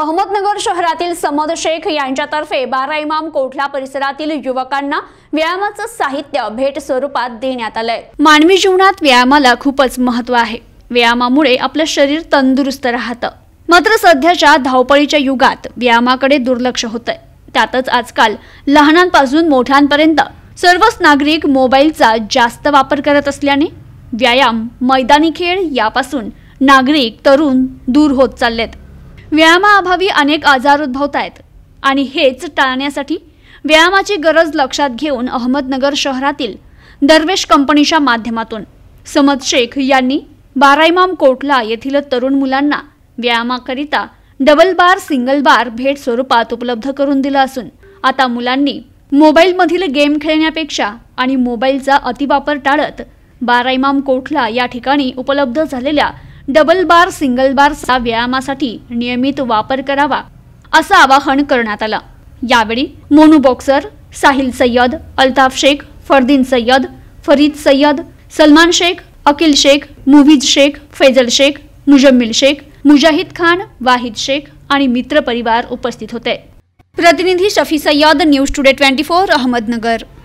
अहमदनगर शहरातील समद शेख यांच्यातर्फे बारा इमाम कोठला परिसरातील युवकांना व्यायामाचं साहित्य भेट स्वरूपात देण्यात आलंय मानवी जीवनात व्यायामाला खूपच महत्व आहे व्यायामामुळे आपलं शरीर तंदुरुस्त राहतं मात्र सध्याच्या धावपळीच्या युगात व्यायामाकडे दुर्लक्ष होतंय त्यातच आजकाल लहानांपासून मोठ्यांपर्यंत सर्वच नागरिक मोबाईलचा जास्त वापर करत असल्याने व्यायाम मैदानी खेळ यापासून नागरिक तरुण दूर होत चाललेत व्यायामाअभावी अनेक आजार उद्भवत आहेत आणि हेच टाळण्यासाठी व्यायामाची गरज लक्षात घेऊन अहमदनगर शहरातील दरवेश कंपनीच्या माध्यमातून समद शेख यांनी बाराईमाम कोटला येथील तरुण मुलांना व्यायामाकरिता डबल बार सिंगल बार भेट स्वरूपात उपलब्ध करून दिलं असून आता मुलांनी मोबाईलमधील गेम खेळण्यापेक्षा आणि मोबाईलचा अतिवापर टाळत बाराईमाम कोठला या ठिकाणी उपलब्ध झालेल्या डबल बार सिंगल बारचा व्यायामासाठी नियमित वापर करावा असं आवाहन करण्यात आलं यावेळी मोनू बॉक्सर साहिल सय्यद अल्ताफ शेख फरदीन सय्यद फरीद सय्यद सलमान शेख अकिल शेख मुवीज शेख फैजल शेख मुजम्मिल शेख मुजाहिद खान वाहिद शेख आणि मित्रपरिवार उपस्थित होते प्रतिनिधी Shafi Sayyed news today twenty four Ahmednagar